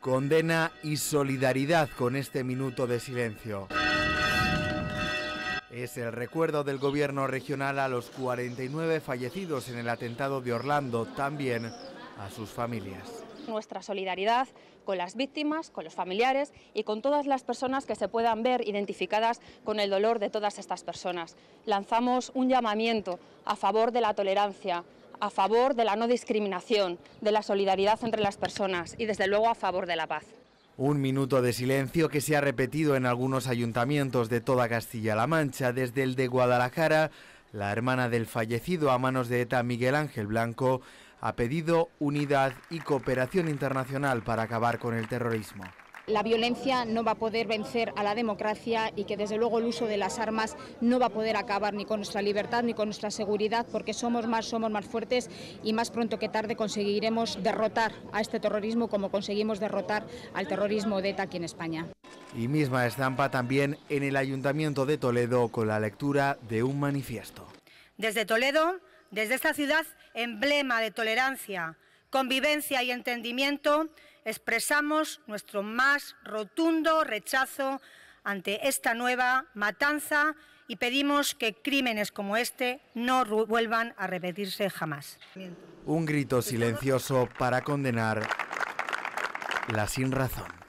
condena y solidaridad con este minuto de silencio. Es el recuerdo del gobierno regional a los 49 fallecidos en el atentado de Orlando, también a sus familias. Nuestra solidaridad con las víctimas, con los familiares y con todas las personas que se puedan ver identificadas con el dolor de todas estas personas. Lanzamos un llamamiento a favor de la tolerancia, a favor de la no discriminación, de la solidaridad entre las personas y, desde luego, a favor de la paz. Un minuto de silencio que se ha repetido en algunos ayuntamientos de toda Castilla-La Mancha, desde el de Guadalajara. La hermana del fallecido a manos de ETA, Miguel Ángel Blanco, ha pedido unidad y cooperación internacional para acabar con el terrorismo la violencia no va a poder vencer a la democracia y que desde luego el uso de las armas no va a poder acabar ni con nuestra libertad ni con nuestra seguridad porque somos más, somos más fuertes y más pronto que tarde conseguiremos derrotar a este terrorismo como conseguimos derrotar al terrorismo de ETA aquí en España. Y misma estampa también en el Ayuntamiento de Toledo con la lectura de un manifiesto. Desde Toledo, desde esta ciudad emblema de tolerancia, convivencia y entendimiento, expresamos nuestro más rotundo rechazo ante esta nueva matanza y pedimos que crímenes como este no vuelvan a repetirse jamás. Un grito silencioso para condenar la sin razón.